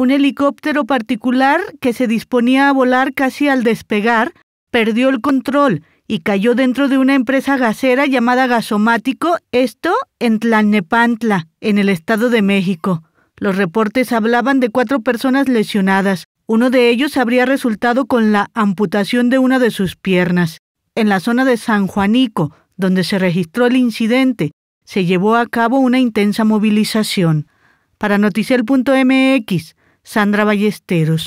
Un helicóptero particular que se disponía a volar casi al despegar perdió el control y cayó dentro de una empresa gasera llamada Gasomático, esto en Tlalnepantla, en el Estado de México. Los reportes hablaban de cuatro personas lesionadas. Uno de ellos habría resultado con la amputación de una de sus piernas. En la zona de San Juanico, donde se registró el incidente, se llevó a cabo una intensa movilización. Para Noticel.mx, Sandra Ballesteros.